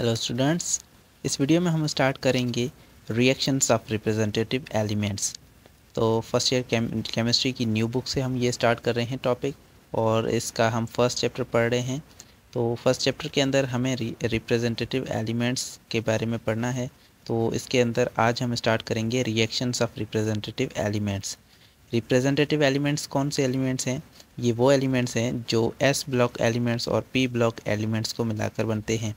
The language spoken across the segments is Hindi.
हेलो स्टूडेंट्स इस वीडियो में हम स्टार्ट करेंगे रिएक्शंस ऑफ रिप्रेजेंटेटिव एलिमेंट्स तो फर्स्ट ईयर केमिस्ट्री की न्यू बुक से हम ये स्टार्ट कर रहे हैं टॉपिक और इसका हम फर्स्ट चैप्टर पढ़ रहे हैं तो फर्स्ट चैप्टर के अंदर हमें रिप्रेजेंटेटिव एलिमेंट्स के बारे में पढ़ना है तो इसके अंदर आज हम स्टार्ट करेंगे reactions of representative elements representative elements कौन से एलिमेंट्स हैं ये वो एलिमेंट्स हैं जो एस ब्लॉक एलिमेंट्स और पी ब्लॉक एलिमेंट्स को मिलाकर बनते हैं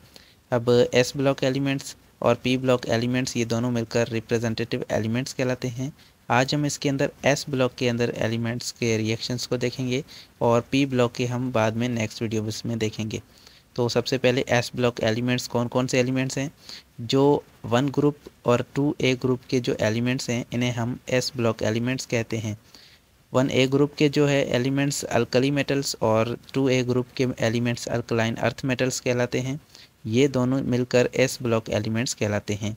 अब एस ब्लॉक एलिमेंट्स और पी ब्लॉक एलिमेंट्स ये दोनों मिलकर रिप्रेजेंटेटिव एलिमेंट्स कहलाते हैं आज हम इसके अंदर एस ब्लॉक के अंदर एलिमेंट्स के रिएक्शंस को देखेंगे और पी ब्लॉक के हम बाद में नेक्स्ट वीडियो में देखेंगे तो सबसे पहले एस ब्लॉक एलिमेंट्स कौन कौन से एलिमेंट्स हैं जो वन ग्रुप और टू ए ग्रुप के जो एलिमेंट्स हैं इन्हें हम एस ब्लॉक एलिमेंट्स कहते हैं वन ए ग्रुप के जो है एलिमेंट्स अल्कली मेटल्स और टू ए ग्रुप के एलिमेंट्स अल्कलाइन अर्थ मेटल्स कहलाते हैं ये दोनों मिलकर एस ब्लॉक एलिमेंट्स कहलाते हैं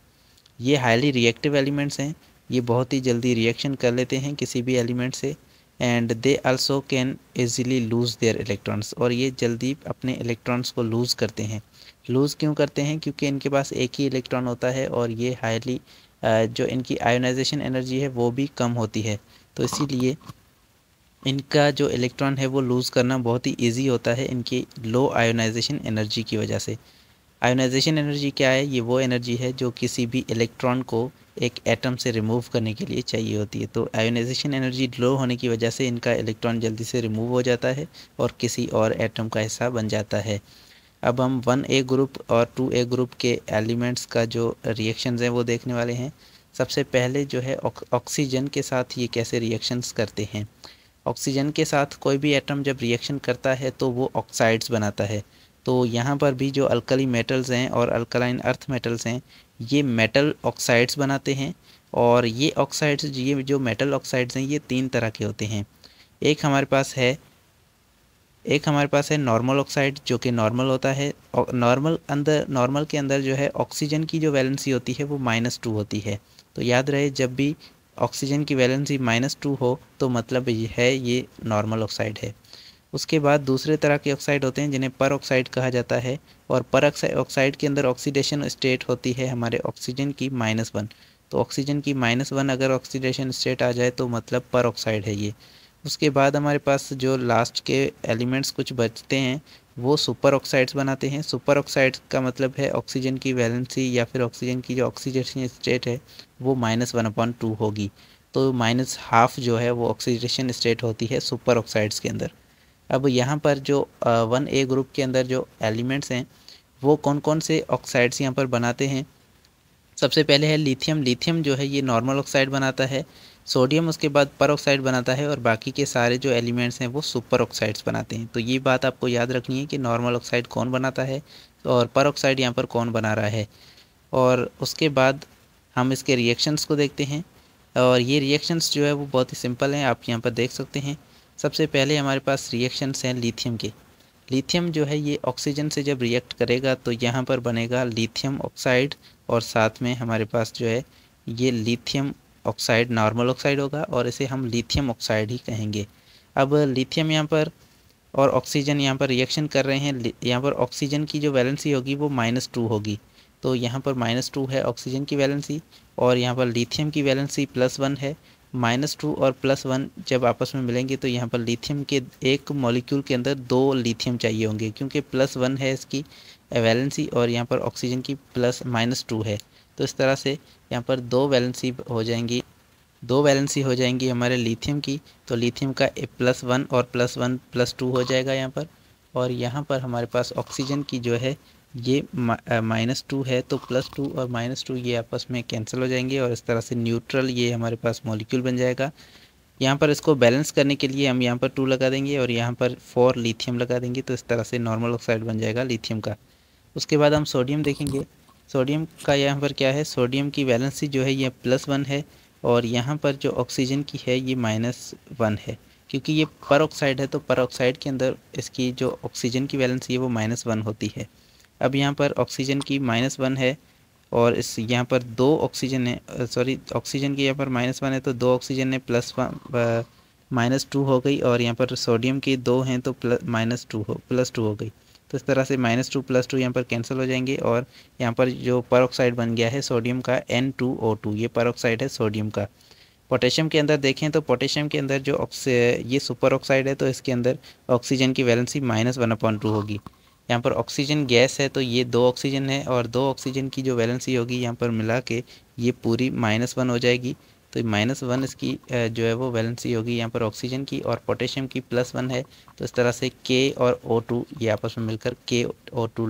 ये हाईली रिएक्टिव एलिमेंट्स हैं ये बहुत ही जल्दी रिएक्शन कर लेते हैं किसी भी एलिमेंट से and they also can easily lose their electrons और ये जल्दी अपने इलेक्ट्रॉन्स को लूज़ करते हैं लूज़ क्यों करते हैं क्योंकि इनके पास एक ही इलेक्ट्रॉन होता है और ये हाईली जो इनकी आयोनाइजेशन एनर्जी है वो भी कम होती है तो इसीलिए इनका जो इलेक्ट्रॉन है वो लूज़ करना बहुत ही ईजी होता है इनकी लो आयोनाइजेशन एनर्जी की वजह से आयोनाइजेशन एनर्जी क्या है ये वो एनर्जी है जो किसी भी इलेक्ट्रॉन को एक एटम से रिमूव करने के लिए चाहिए होती है तो आयोनाइजेशन एनर्जी लो होने की वजह से इनका इलेक्ट्रॉन जल्दी से रिमूव हो जाता है और किसी और एटम का हिस्सा बन जाता है अब हम वन ए ग्रुप और टू ए ग्रुप के एलिमेंट्स का जो रिएक्शन हैं वो देखने वाले हैं सबसे पहले जो है ऑक्सीजन के साथ ये कैसे रिएक्शंस करते हैं ऑक्सीजन के साथ कोई भी एटम जब रिएक्शन करता है तो वो ऑक्साइड्स बनाता है तो यहाँ पर भी जो अल्कली मेटल्स हैं और अल्कलाइन अर्थ मेटल्स हैं ये मेटल ऑक्साइड्स बनाते हैं और ये ऑक्साइड्स ये जो मेटल ऑक्साइड्स हैं ये तीन तरह के होते हैं एक हमारे पास है एक हमारे पास है नॉर्मल ऑक्साइड जो कि नॉर्मल होता है नॉर्मल अंदर नॉर्मल के अंदर जो है ऑक्सीजन की जो वैलेंसी होती है वो माइनस टू होती है तो याद रहे जब भी ऑक्सीजन की वैलेंसी माइनस टू हो तो मतलब है ये नॉर्मल ऑक्साइड है उसके बाद दूसरे तरह के ऑक्साइड होते हैं जिन्हें पर ऑक्साइड कहा जाता है और पर ऑक्साइड के अंदर ऑक्सीडेशन स्टेट होती है हमारे ऑक्सीजन की माइनस वन तो ऑक्सीजन की माइनस वन अगर ऑक्सीडेशन स्टेट आ जाए तो मतलब पर ऑक्साइड है ये उसके बाद हमारे पास जो लास्ट के एलिमेंट्स कुछ बचते हैं वो सुपर ऑक्साइड्स बनाते हैं सुपर ऑक्साइड्स का मतलब है ऑक्सीजन की वैलेंसी या फिर ऑक्सीजन की जो ऑक्सीडेशन स्टेट है वो माइनस वन अपॉन टू होगी तो माइनस हाफ जो है वो ऑक्सीडेशन स्टेट होती है सुपर ऑक्साइड्स के अंदर अब यहाँ पर जो वन ए ग्रुप के अंदर जो एलिमेंट्स हैं वो कौन कौन से ऑक्साइड्स यहाँ पर बनाते हैं सबसे पहले है लिथियम लिथियम जो है ये नॉर्मल ऑक्साइड बनाता है सोडियम उसके बाद पर ऑक्साइड बनाता है और बाकी के सारे जो एलिमेंट्स हैं वो सुपर ऑक्साइड्स बनाते हैं तो ये बात आपको याद रखनी है कि नॉर्मल ऑक्साइड कौन बनाता है और पर ऑक्साइड यहाँ पर कौन बना रहा है और उसके बाद हम इसके रिएक्शंस को देखते हैं और ये रिएक्शंस जो है वो बहुत ही सिंपल हैं आप यहाँ पर देख सकते हैं सबसे पहले हमारे पास रिएक्शंस हैं लिथियम के लिथियम जो है ये ऑक्सीजन से जब रिएक्ट करेगा तो यहाँ पर बनेगा लिथियम ऑक्साइड और साथ में हमारे पास जो है ये लिथियम ऑक्साइड नॉर्मल ऑक्साइड होगा और इसे हम लिथियम ऑक्साइड ही कहेंगे अब लिथियम यहाँ पर और ऑक्सीजन यहाँ पर रिएक्शन कर रहे हैं यहाँ पर ऑक्सीजन की जो वैलेंसी होगी वो माइनस टू होगी तो यहाँ पर माइनस टू है ऑक्सीजन की वैलेंसी और यहाँ पर लिथियम की वैलेंसी प्लस वन है माइनस टू और प्लस वन जब आपस में मिलेंगे तो यहाँ पर लिथियम के एक मॉलिक्यूल के अंदर दो लिथियम चाहिए होंगे क्योंकि प्लस वन है इसकी वैलेंसी और यहाँ पर ऑक्सीजन की प्लस माइनस टू है तो इस तरह से यहाँ पर दो वैलेंसी हो जाएंगी दो वैलेंसी हो जाएंगी हमारे लिथियम की तो लिथियम का प्लस वन और प्लस वन प्लस टू हो जाएगा यहाँ पर और यहाँ पर हमारे पास ऑक्सीजन की जो है ये माइनस टू है तो प्लस टू और माइनस टू ये आपस में कैंसिल हो जाएंगे और इस तरह से न्यूट्रल ये हमारे पास मॉलिक्यूल बन जाएगा यहाँ पर इसको बैलेंस करने के लिए हम यहाँ पर टू लगा देंगे और यहाँ पर फोर लिथियम लगा देंगे तो इस तरह से नॉर्मल ऑक्साइड बन जाएगा लिथियम का उसके बाद हम सोडियम देखेंगे सोडियम का यहाँ पर क्या है सोडियम की बैलेंसी जो है ये प्लस वन है और यहाँ पर जो ऑक्सीजन की है ये माइनस वन है क्योंकि ये पर ऑक्साइड है तो पर ऑक्साइड के अंदर इसकी जो ऑक्सीजन की बैलेंसी है वो माइनस वन होती है अब यहाँ पर ऑक्सीजन की माइनस वन है और इस यहाँ पर दो ऑक्सीजन है सॉरी ऑक्सीजन की यहाँ पर माइनस वन है तो दो ऑक्सीजन है प्लस वन माइनस टू हो गई और यहाँ पर सोडियम की दो हैं तो प्लस माइनस टू हो प्लस टू हो गई तो इस तरह से माइनस टू प्लस टू यहाँ पर कैंसिल हो जाएंगे और यहाँ पर जो पर बन गया है सोडियम का एन टू ओ टू ये पर है सोडियम का पोटेशियम के अंदर देखें तो पोटेशियम के अंदर जो ये सुपर ऑक्साइड है तो इसके अंदर ऑक्सीजन की valency minus one upon two होगी यहाँ पर ऑक्सीजन गैस है तो ये दो ऑक्सीजन है और दो ऑक्सीजन की जो वैलेंसी होगी यहाँ पर मिला के ये पूरी माइनस वन हो जाएगी तो माइनस वन इसकी जो है वो वैलेंसी होगी यहाँ पर ऑक्सीजन की और पोटेशियम की प्लस वन है तो इस तरह से के और ओ टू ये आपस में मिलकर के ओ टू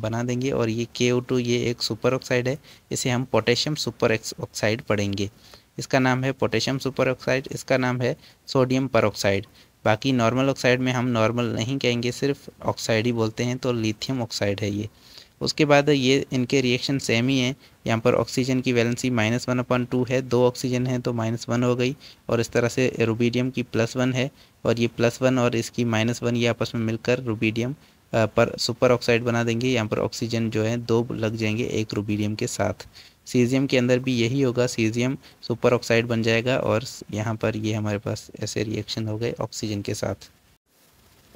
बना देंगे और ये के ओ टू ये एक सुपर ऑक्साइड है इसे हम पोटेशियम सुपर ऑक्साइड पढ़ेंगे इसका नाम है पोटेशियम सुपर ऑक्साइड इसका नाम है सोडियम पर ऑक्साइड बाकी नॉर्मल ऑक्साइड में हम नॉर्मल नहीं कहेंगे सिर्फ ऑक्साइड ही बोलते हैं तो लिथियम ऑक्साइड है ये उसके बाद ये इनके रिएक्शन सेम ही हैं यहाँ पर ऑक्सीजन की valency minus one upon two है दो ऑक्सीजन है तो माइनस वन हो गई और इस तरह से रूबीडियम की प्लस वन है और ये प्लस वन और इसकी माइनस वन ये आपस में मिलकर रूबीडियम पर सुपर ऑक्साइड बना देंगे यहाँ पर ऑक्सीजन जो है दो लग जाएंगे एक रूबीडियम के साथ सीजियम के अंदर भी यही होगा सीजियम सुपर ऑक्साइड बन जाएगा और यहाँ पर ये हमारे पास ऐसे रिएक्शन हो गए ऑक्सीजन के साथ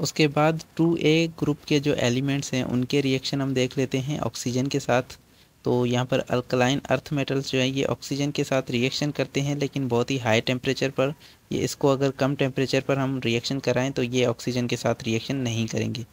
उसके बाद टू ए ग्रुप के जो एलिमेंट्स हैं उनके रिएक्शन हम देख लेते हैं ऑक्सीजन के साथ तो यहाँ पर अल्कलाइन अर्थ मेटल्स जो हैं ये ऑक्सीजन के साथ रिएक्शन करते हैं लेकिन बहुत ही हाई टेम्परेचर पर ये इसको अगर कम टेम्परेचर पर हम रिएक्शन कराएं तो ये ऑक्सीजन के साथ रिएक्शन नहीं करेंगे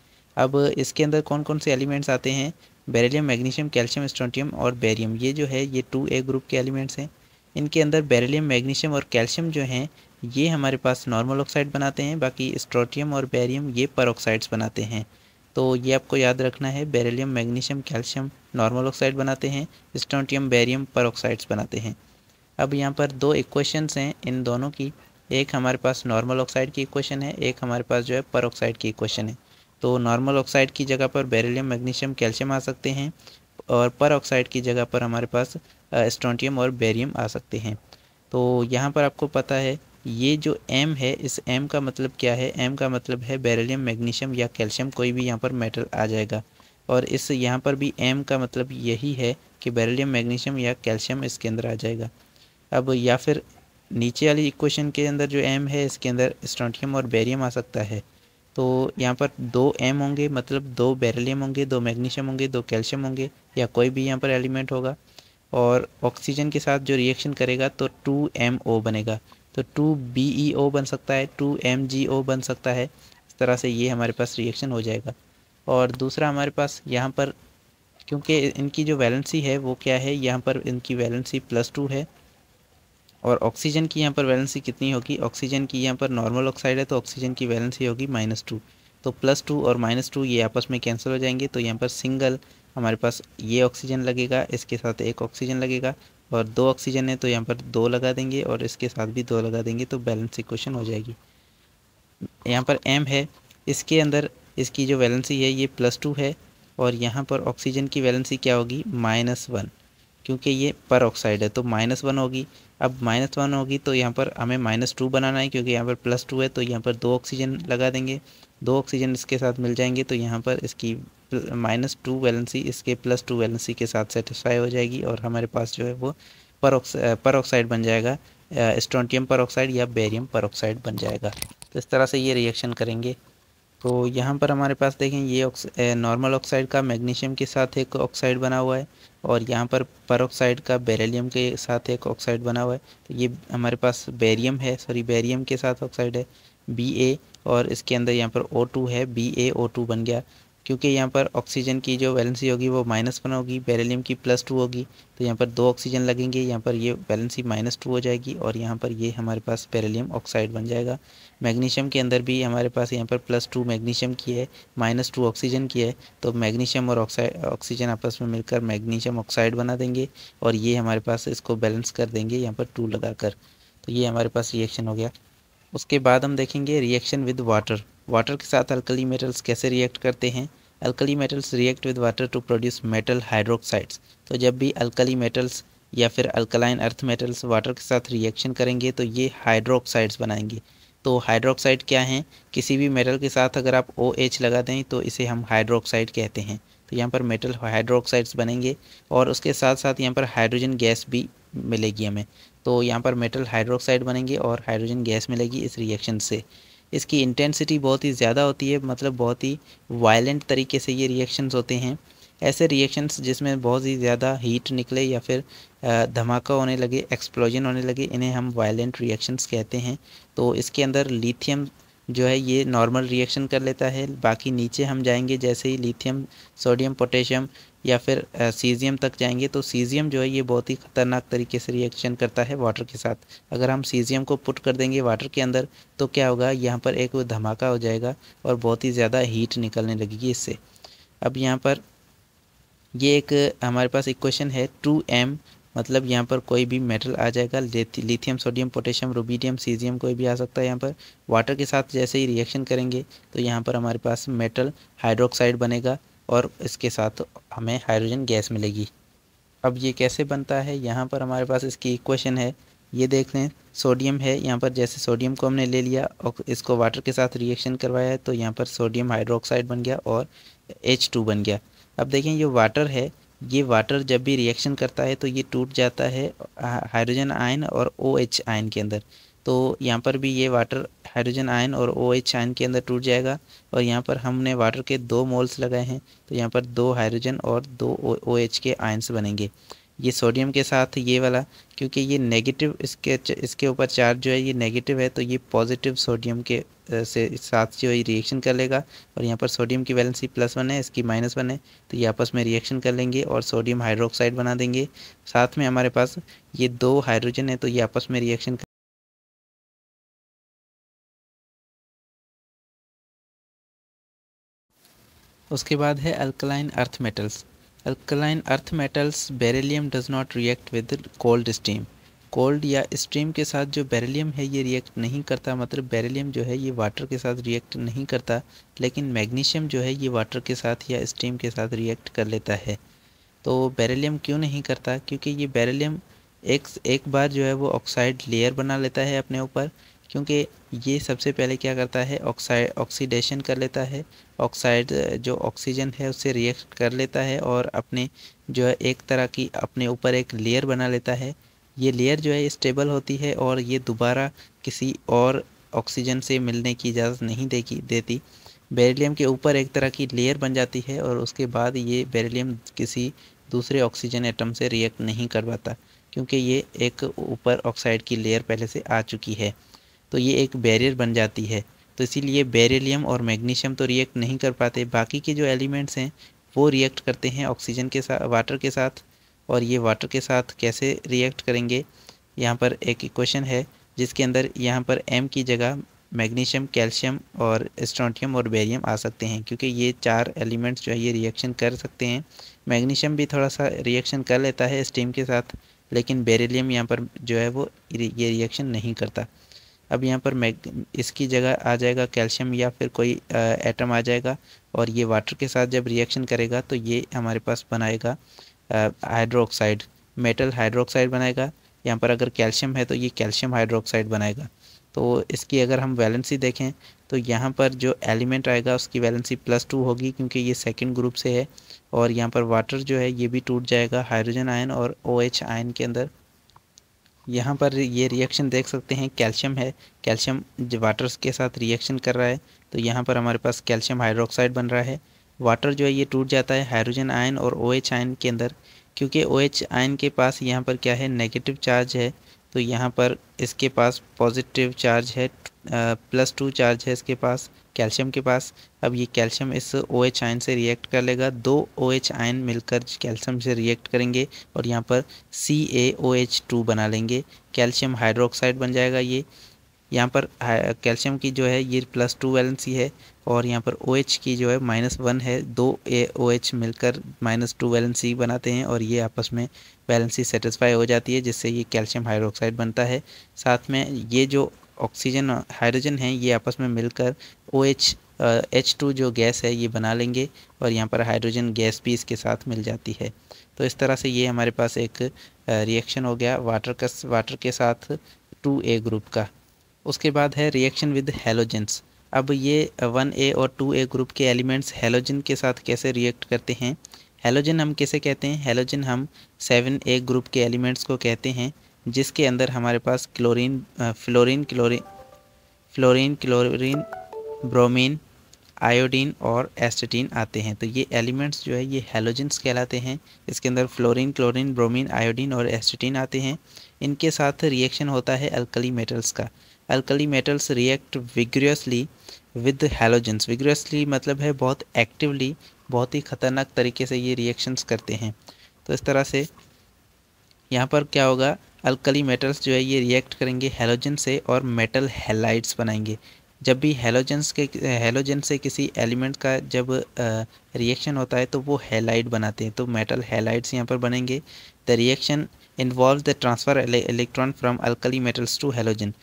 अब इसके अंदर कौन कौन से एलिमेंट्स आते हैं बेरेलीम मैग्नीशियम कैल्शियम स्ट्रोटियम और बेरियम ये जो है ये टू ए ग्रुप के एलिमेंट्स हैं इनके अंदर बेरेलीम मैग्नीशियम और कैल्शियम जो हैं ये हमारे पास नॉर्मल ऑक्साइड बनाते हैं बाकी स्ट्रोटियम और बेरियम ये पर बनाते हैं तो ये आपको याद रखना है beryllium magnesium calcium normal oxide बनाते हैं स्ट्रोटियम बेरियम पर बनाते हैं अब यहाँ पर दो इक्वेशंस हैं इन दोनों की एक हमारे पास नॉर्मल ऑक्साइड की इक्वेशन है एक हमारे पास जो है पर की इक्वेशन है तो नॉर्मल ऑक्साइड की जगह पर बेरिलियम मैग्नीशियम कैल्शियम आ सकते हैं और पर ऑक्साइड की जगह पर हमारे पास स्ट्रॉन्टियम और बेरियम आ सकते हैं तो यहाँ पर आपको पता है ये जो एम है इस एम का मतलब क्या है एम का मतलब है बेरिलियम मैग्नीशियम या कैल्शियम कोई भी यहाँ पर मेटल आ जाएगा और इस यहाँ पर भी एम का मतलब यही है कि बेरिलियम मैग्नीशियम या कैल्शियम इसके अंदर आ जाएगा अब या फिर नीचे वाली इक्वेशन के अंदर जो एम है इसके अंदर स्ट्रॉन्टियम और बेरियम आ सकता है तो यहाँ पर दो एम होंगे मतलब दो बेरिलियम होंगे दो मैग्नीशियम होंगे दो कैल्शियम होंगे या कोई भी यहाँ पर एलिमेंट होगा और ऑक्सीजन के साथ जो रिएक्शन करेगा तो टू एम ओ बनेगा तो टू बी ई ओ बन सकता है टू एम जी ओ बन सकता है इस तरह से ये हमारे पास रिएक्शन हो जाएगा और दूसरा हमारे पास यहाँ पर क्योंकि इनकी जो वैलेंसी है वो क्या है यहाँ पर इनकी वैलेंसी प्लस टू है और ऑक्सीजन की यहाँ पर वैलेंसी कितनी होगी ऑक्सीजन की यहाँ पर नॉर्मल ऑक्साइड है तो ऑक्सीजन की वैलेंसी होगी माइनस टू तो प्लस टू और माइनस टू ये आपस में कैंसिल हो जाएंगे तो यहाँ पर सिंगल हमारे पास ये ऑक्सीजन लगेगा इसके साथ एक ऑक्सीजन लगेगा और दो ऑक्सीजन है तो यहाँ पर दो लगा देंगे और इसके साथ भी दो लगा देंगे तो बैलेंस इक्वेशन हो जाएगी यहाँ पर एम है इसके अंदर इसकी जो वैलेंसी है ये प्लस टू है और यहाँ पर ऑक्सीजन की वैलेंसी क्या होगी माइनस वन क्योंकि ये पर ऑक्साइड है तो माइनस वन होगी अब माइनस वन होगी तो यहाँ पर हमें माइनस टू बनाना है क्योंकि यहाँ पर प्लस टू है तो यहाँ पर दो ऑक्सीजन लगा देंगे दो ऑक्सीजन इसके साथ मिल जाएंगे तो यहाँ पर इसकी माइनस टू वैलेंसी इसके प्लस टू वैलेंसी के साथ सेटिस्फाई हो जाएगी और हमारे पास जो है वो पर ऑक्साइड बन जाएगा स्ट्रॉन्टियम पर ऑक्साइड या बेरियम पर ऑक्साइड बन जाएगा तो इस तरह से ये रिएक्शन करेंगे तो यहाँ पर हमारे पास देखें ये नॉर्मल ऑक्साइड का मैग्नीशियम के साथ एक ऑक्साइड बना हुआ है और यहाँ पर परोक्साइड का बेरेलीम के साथ एक ऑक्साइड बना हुआ है तो ये हमारे पास बेरियम है सॉरी बेरियम के साथ ऑक्साइड है बी ए और इसके अंदर यहाँ पर ओ टू है बी ए ओ टू बन गया क्योंकि यहाँ पर ऑक्सीजन की जो वैलेंसी होगी वो माइनस वन होगी बेरेलीम की प्लस टू होगी तो यहाँ पर दो ऑक्सीजन लगेंगे यहाँ पर ये वैलेंसी माइनस टू हो जाएगी और यहाँ पर ये हमारे पास बेरेलीम ऑक्साइड बन जाएगा मैग्नीशियम के अंदर भी हमारे पास यहाँ पर प्लस टू मैग्नीशियम की है माइनस टू ऑक्सीजन की है तो मैग्नीशियम और ऑक्साइड ऑक्सीजन आपस में मिलकर मैग्नीशियम ऑक्साइड बना देंगे और ये हमारे पास इसको बैलेंस कर देंगे यहाँ पर टू लगाकर तो ये हमारे पास रिएक्शन हो गया उसके बाद हम देखेंगे रिएक्शन विद वाटर वाटर के साथ अल्कली मेटल्स कैसे रिएक्ट करते हैं alkali metals react with water to produce metal hydroxides तो जब भी अल्कली मेटल्स या फिर अल्कलाइन अर्थ मेटल्स वाटर के साथ रिएक्शन करेंगे तो ये हाइड्रोक्साइड्स बनाएंगे तो हाइड्रोक्साइड क्या हैं किसी भी मेटल के साथ अगर आप ओ OH लगा दें तो इसे हम हाइड्रोक्साइड कहते हैं तो यहाँ पर मेटल हाइड्रोक्साइड्स बनेंगे और उसके साथ साथ यहाँ पर हाइड्रोजन गैस भी मिलेगी हमें तो यहाँ पर मेटल हाइड्रोक्साइड बनेंगे और हाइड्रोजन गैस मिलेगी इस रिएक्शन से इसकी इंटेंसिटी बहुत ही ज़्यादा होती है मतलब बहुत ही वायलेंट तरीके से ये रिएक्शंस होते हैं ऐसे रिएक्शंस जिसमें बहुत ही ज़्यादा हीट निकले या फिर धमाका होने लगे एक्सप्लोजन होने लगे इन्हें हम वायलेंट रिएक्शंस कहते हैं तो इसके अंदर लिथियम जो है ये नॉर्मल रिएक्शन कर लेता है बाकी नीचे हम जाएंगे जैसे ही लिथियम सोडियम पोटेशियम या फिर सीजियम तक जाएंगे तो सीजियम जो है ये बहुत ही ख़तरनाक तरीके से रिएक्शन करता है वाटर के साथ अगर हम सीजियम को पुट कर देंगे वाटर के अंदर तो क्या होगा यहाँ पर एक धमाका हो जाएगा और बहुत ही ज़्यादा हीट निकलने लगेगी इससे अब यहाँ पर ये एक हमारे पास इक्वेशन है टू एम मतलब यहाँ पर कोई भी मेटल आ जाएगा lithium sodium potassium rubidium caesium कोई भी आ सकता है यहाँ पर वाटर के साथ जैसे ही रिएक्शन करेंगे तो यहाँ पर हमारे पास मेटल हाइड्रोक्साइड बनेगा और इसके साथ हमें हाइड्रोजन गैस मिलेगी अब ये कैसे बनता है यहाँ पर हमारे पास इसकी इक्वेशन है ये देख लें सोडियम है यहाँ पर जैसे सोडियम को हमने ले लिया और इसको वाटर के साथ रिएक्शन करवाया है तो यहाँ पर सोडियम हाइड्रोक्साइड बन गया और एच टू बन गया अब देखें ये वाटर है ये वाटर जब भी रिएक्शन करता है तो ये टूट जाता है हाइड्रोजन आयन और ओ एच आयन के अंदर तो यहाँ पर भी ये वाटर हाइड्रोजन आयन और ओ एच आयन के अंदर टूट जाएगा और यहाँ पर हमने वाटर के दो मोल्स लगाए हैं तो यहाँ पर दो हाइड्रोजन और दो ओ एच के आयन्स बनेंगे ये सोडियम के साथ ये वाला क्योंकि ये नेगेटिव इसके इसके ऊपर चार्ज जो है ये नेगेटिव है तो ये पॉजिटिव सोडियम के से साथ जो है रिएक्शन कर लेगा और यहाँ पर सोडियम की वैलेंसी प्लस वन है इसकी माइनस वन है तो ये आपस में रिएक्शन कर लेंगे और सोडियम हाइड्रोक्साइड बना देंगे साथ में हमारे पास ये दो हाइड्रोजन है तो ये आपस में रिएक्शन उसके बाद है alkaline earth metals alkaline earth metals beryllium does not react with cold steam cold या स्टीम के साथ जो बेरेलीम है ये रिएक्ट नहीं करता मतलब बेरेलीम जो है ये वाटर के साथ रिएक्ट नहीं करता लेकिन मैग्नीशियम जो है ये वाटर के साथ या स्टीम के साथ रिएक्ट कर लेता है तो बेरेलीम क्यों नहीं करता क्योंकि ये बेरेलीम एक एक बार जो है वो ऑक्साइड लेयर बना लेता है अपने ऊपर क्योंकि ये सबसे पहले क्या करता है ऑक्साइड ऑक्सीडेशन कर लेता है ऑक्साइड जो ऑक्सीजन है उससे रिएक्ट कर लेता है और अपने जो है एक तरह की अपने ऊपर एक लेयर बना लेता है ये लेयर जो है स्टेबल होती है और ये दोबारा किसी और ऑक्सीजन से मिलने की इजाज़त नहीं देगी देती बेरिलियम के ऊपर एक तरह की लेयर बन जाती है और उसके बाद ये बेरिलियम किसी दूसरे ऑक्सीजन एटम से रिएक्ट नहीं कर पाता क्योंकि ये एक ऊपर ऑक्साइड की लेयर पहले से आ चुकी है तो ये एक बैरियर बन जाती है तो इसीलिए बेरेलीम और मैग्नीशियम तो रिएक्ट नहीं कर पाते बाकी के जो एलिमेंट्स हैं वो रिएक्ट करते हैं ऑक्सीजन के साथ वाटर के साथ और ये वाटर के साथ कैसे रिएक्ट करेंगे यहाँ पर एक क्वेश्चन है जिसके अंदर यहाँ पर एम की जगह मैग्नीशियम कैल्शियम और स्ट्रॉन्टियम और बेरियम आ सकते हैं क्योंकि ये चार एलिमेंट्स जो है ये रिएक्शन कर सकते हैं मैग्नीशियम भी थोड़ा सा रिएक्शन कर लेता है स्टीम के साथ लेकिन बेरेलीम यहाँ पर जो है वो ये रिएक्शन नहीं करता अब यहाँ पर मैग इसकी जगह आ जाएगा कैल्शियम या फिर कोई एटम आ जाएगा और ये वाटर के साथ जब रिएक्शन करेगा तो ये हमारे पास बनाएगा हाइड्रोक्साइड मेटल हाइड्रोक्साइड बनाएगा यहाँ पर अगर कैल्शियम है तो ये कैल्शियम हाइड्रोक्साइड बनाएगा तो इसकी अगर हम वैलेंसी देखें तो यहाँ पर जो एलिमेंट आएगा उसकी वैलेंसी प्लस टू होगी क्योंकि ये सेकंड ग्रुप से है और यहाँ पर वाटर जो है ये भी टूट जाएगा हाइड्रोजन आयन और ओ OH एच आयन के अंदर यहाँ पर ये रिएक्शन देख सकते हैं कैल्शियम है कैल्शियम वाटर के साथ रिएक्शन कर रहा है तो यहाँ पर हमारे पास कैल्शियम हाइड्रोक्साइड बन रहा है वाटर जो है ये टूट जाता है हाइड्रोजन आयन और ओ OH आयन के अंदर क्योंकि ओ OH आयन के पास यहाँ पर क्या है नेगेटिव चार्ज है तो यहाँ पर इसके पास पॉजिटिव चार्ज है प्लस टू चार्ज है इसके पास कैल्शियम के पास अब ये कैल्शियम इस ओ OH एच आयन से रिएक्ट कर लेगा दो ओ OH एच आयन मिलकर कैल्शियम से रिएक्ट करेंगे और यहाँ पर सी ए ओ एच टू बना लेंगे कैल्शियम हाइड्रोक्साइड बन जाएगा ये यहाँ पर कैल्शियम की जो है ये प्लस टू वैलेंसी है और यहाँ पर ओ OH एच की जो है माइनस वन है दो ए ओ एच मिलकर माइनस टू वैलेंसी बनाते हैं और ये आपस में वैलेंसी सेटिस्फाई हो जाती है जिससे ये कैल्शियम हाइड्रोक्साइड बनता है साथ में ये जो ऑक्सीजन और हाइड्रोजन है ये आपस में मिलकर ओ एच एच टू जो गैस है ये बना लेंगे और यहाँ पर हाइड्रोजन गैस भी इसके साथ मिल जाती है तो इस तरह से ये हमारे पास एक रिएक्शन हो गया वाटर का वाटर के साथ टू ए ग्रुप का उसके बाद है रिएक्शन विद हेलोजेंस अब ये वन ए और टू ए ग्रुप के एलिमेंट्स हेलोजन के साथ कैसे रिएक्ट करते हैं हेलोजन हम कैसे कहते हैं हेलोजन हम सेवन ए ग्रुप के एलिमेंट्स को कहते हैं जिसके अंदर हमारे पास chlorine fluorine chlorine fluorine chlorine bromine iodine और एस्टेटीन आते हैं तो ये एलिमेंट्स जो है ये हेलोजेंस कहलाते हैं इसके अंदर फ्लोरीन क्लोरीन ब्रोमीन आयोडीन और एस्टेटीन आते हैं इनके साथ रिएक्शन होता है अल्कली मेटल्स का alkali metals react vigorously with halogens vigorously मतलब है बहुत एक्टिवली बहुत ही ख़तरनाक तरीके से ये रिएक्शंस करते हैं तो इस तरह से यहाँ पर क्या होगा अल्कली मेटल्स जो है ये रिएक्ट करेंगे हेलोजन से और मेटल हेलाइट्स बनाएंगे जब भी हेलोजेंस के हेलोजन से किसी एलिमेंट का जब रिएक्शन होता है तो वो हेलाइट बनाते हैं तो मेटल हेलाइट्स यहाँ पर बनेंगे the reaction involve the transfer electron from alkali metals to halogen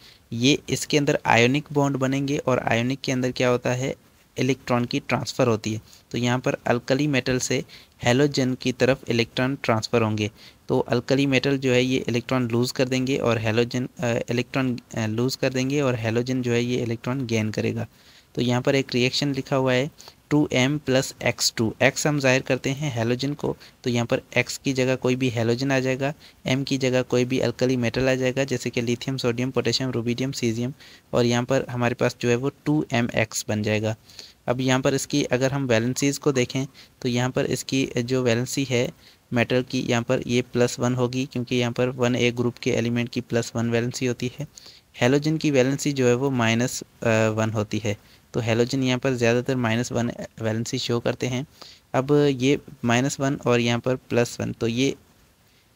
ये इसके अंदर आयोनिक बॉन्ड बनेंगे और आयोनिक के अंदर क्या होता है इलेक्ट्रॉन की ट्रांसफ़र होती है तो यहाँ पर अल्कली मेटल से हेलोजन की तरफ इलेक्ट्रॉन ट्रांसफ़र होंगे तो अल्कली मेटल जो है ये इलेक्ट्रॉन लूज़ कर देंगे और हेलोजन इलेक्ट्रॉन लूज़ कर देंगे और हेलोजन जो है ये इलेक्ट्रॉन गेन करेगा तो यहाँ पर एक रिएक्शन लिखा हुआ है two M plus X two X हम जाहिर करते हैं हेलोजन को तो यहाँ पर एक्स की जगह कोई भी हेलोजन आ जाएगा एम की जगह कोई भी अल्कली मेटल आ जाएगा जैसे कि lithium sodium potassium rubidium caesium और यहाँ पर हमारे पास जो है वो टू एम एक्स बन जाएगा अब यहाँ पर इसकी अगर हम वैलेंसीज़ को देखें तो यहाँ पर इसकी जो वैलेंसी है मेटल की यहाँ पर ये प्लस वन होगी क्योंकि यहाँ पर वन ए ग्रुप के एलिमेंट की प्लस वन वैलेंसी होती है हेलोजन की वैलेंसी जो है वो माइनस वन uh, होती है तो हेलोजन यहाँ पर ज़्यादातर माइनस वन वैलेंसी शो करते हैं अब ये माइनस वन और यहाँ पर प्लस वन तो ये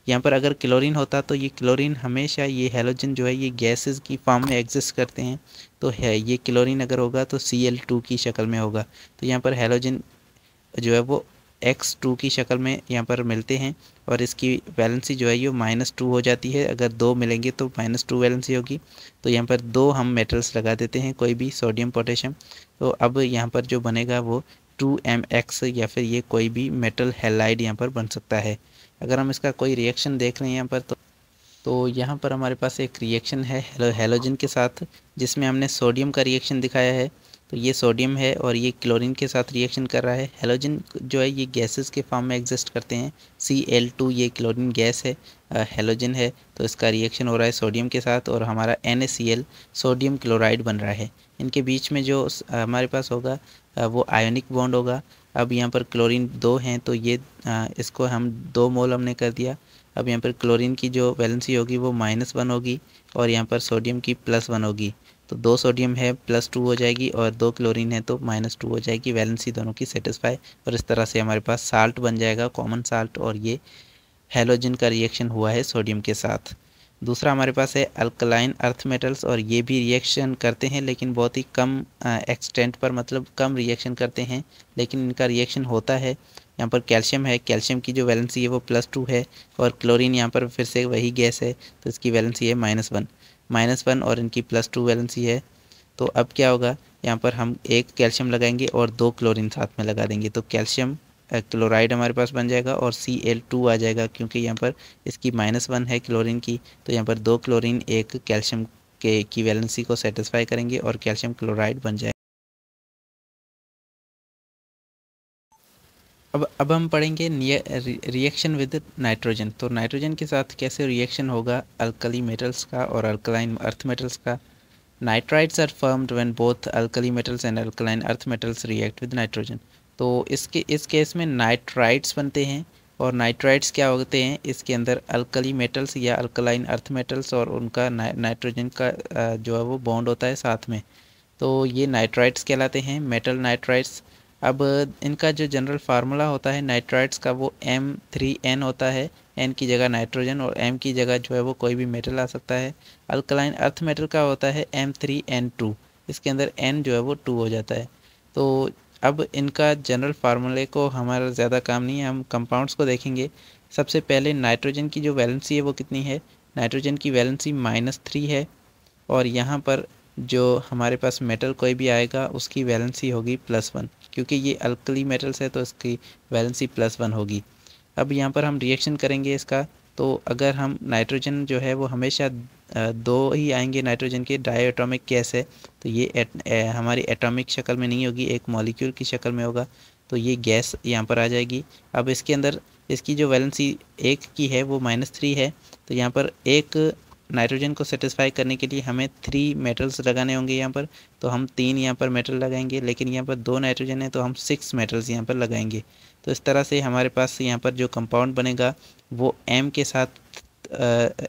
यहाँ पर अगर क्लोरीन होता तो ये क्लोरीन हमेशा ये हेलोजन जो है ये गैसेस की फॉर्म में एग्जिस्ट करते हैं तो है ये क्लोरीन अगर होगा तो सी एल टू की शक्ल में होगा तो यहाँ पर हेलोजन जो है वो एक्स टू की शक्ल में यहाँ पर मिलते हैं और इसकी वैलेंसी जो है ये माइनस टू हो जाती है अगर दो मिलेंगे तो माइनस टू वैलेंसी होगी तो यहाँ पर दो हम मेटल्स लगा देते हैं कोई भी सोडियम पोटेशियम तो अब यहाँ पर जो बनेगा वो टू एम एक्स या फिर ये कोई भी मेटल हेलाइड यहाँ पर बन सकता है अगर हम इसका कोई रिएक्शन देख रहे हैं यहाँ पर तो तो यहाँ पर हमारे पास एक रिएक्शन है हेलो हेलोजन के साथ जिसमें हमने सोडियम का रिएक्शन दिखाया है तो ये सोडियम है और ये क्लोरीन के साथ रिएक्शन कर रहा है हेलोजन जो है ये गैसेस के फॉर्म में एग्जिस्ट करते हैं सी एल टू ये क्लोरीन गैस है हेलोजन है तो इसका रिएक्शन हो रहा है सोडियम के साथ और हमारा एन सोडियम क्लोराइड बन रहा है इनके बीच में जो हमारे पास होगा वो आयोनिक बॉन्ड होगा अब यहाँ पर क्लोरीन दो हैं तो ये इसको हम दो मोल हमने कर दिया अब यहाँ पर क्लोरीन की जो वैलेंसी होगी वो माइनस वन होगी और यहाँ पर सोडियम की प्लस वन होगी तो दो सोडियम है प्लस टू हो जाएगी और दो क्लोरीन है तो माइनस टू हो जाएगी वैलेंसी दोनों की सेटिस्फाई और इस तरह से हमारे पास साल्ट बन जाएगा कॉमन साल्ट और ये हेलोजन का रिएक्शन हुआ है सोडियम के साथ दूसरा हमारे पास है अल्कलाइन अर्थ मेटल्स और ये भी रिएक्शन करते हैं लेकिन बहुत ही कम एक्सटेंट पर मतलब कम रिएक्शन करते हैं लेकिन इनका रिएक्शन होता है यहाँ पर कैल्शियम है कैल्शियम की जो वैलेंसी है वो प्लस टू है और क्लोरीन यहाँ पर फिर से वही गैस है तो इसकी वैलेंसी है माइनस वन माइनस वन और इनकी प्लस टू वैलेंसी है तो अब क्या होगा यहाँ पर हम एक कैल्शियम लगाएंगे और दो क्लोरीन साथ में लगा देंगे तो कैल्शियम क्लोराइड हमारे पास बन जाएगा और सी एल टू आ जाएगा क्योंकि यहाँ पर इसकी माइनस वन है क्लोरीन की तो यहाँ पर दो क्लोरीन एक कैल्शियम के की वैलेंसी को सेटिस्फाई करेंगे और कैल्शियम क्लोराइड बन जाएगा अब अब हम पढ़ेंगे रिएक्शन विद नाइट्रोजन तो नाइट्रोजन के साथ कैसे रिएक्शन होगा अल्कली मेटल्स का और अल्कलाइन अर्थ मेटल्स का nitrides are formed when both alkali metals and alkaline earth metals react with nitrogen तो इसके इस केस में नाइट्राइड्स बनते हैं और नाइट्राइड्स क्या होते हैं इसके अंदर अल्कली मेटल्स या अल्कलाइन अर्थ मेटल्स और उनका नाइट्रोजन का जो है वो बॉन्ड होता है साथ में तो ये नाइट्राइड्स कहलाते हैं मेटल नाइट्राइड्स अब इनका जो जनरल फार्मूला होता है नाइट्राइड्स का वो एम थ्री एन होता है एन की जगह नाइट्रोजन और एम की जगह जो है वो कोई भी मेटल आ सकता है अल्कलाइन अर्थ मेटल का होता है एम थ्री एन टू इसके अंदर एन जो है वो टू हो जाता है तो अब इनका जनरल फार्मूले को हमारा ज़्यादा काम नहीं है हम कंपाउंड्स को देखेंगे सबसे पहले नाइट्रोजन की जो वैलेंसी है वो कितनी है नाइट्रोजन की वैलेंसी माइनस थ्री है और यहाँ पर जो हमारे पास मेटल कोई भी आएगा उसकी वैलेंसी होगी प्लस वन क्योंकि ये अल्कली मेटल्स है तो इसकी वैलेंसी प्लस वन होगी अब यहाँ पर हम रिएक्शन करेंगे इसका तो अगर हम नाइट्रोजन जो है वो हमेशा दो ही आएंगे नाइट्रोजन के डाई एटॉमिक गैस है तो ये एट, ए, हमारी एटॉमिक शक्ल में नहीं होगी एक मॉलिक्यूल की शक्ल में होगा तो ये गैस यहाँ पर आ जाएगी अब इसके अंदर इसकी जो वैलेंसी एक की है वो माइनस थ्री है तो यहाँ पर एक नाइट्रोजन को सेटिस्फाई करने के लिए हमें थ्री मेटल्स लगाने होंगे यहाँ पर तो हम तीन यहाँ पर मेटल लगाएंगे लेकिन यहाँ पर दो नाइट्रोजन है तो हम सिक्स मेटल्स यहाँ पर लगाएंगे तो इस तरह से हमारे पास यहाँ पर जो कंपाउंड बनेगा वो एम के साथ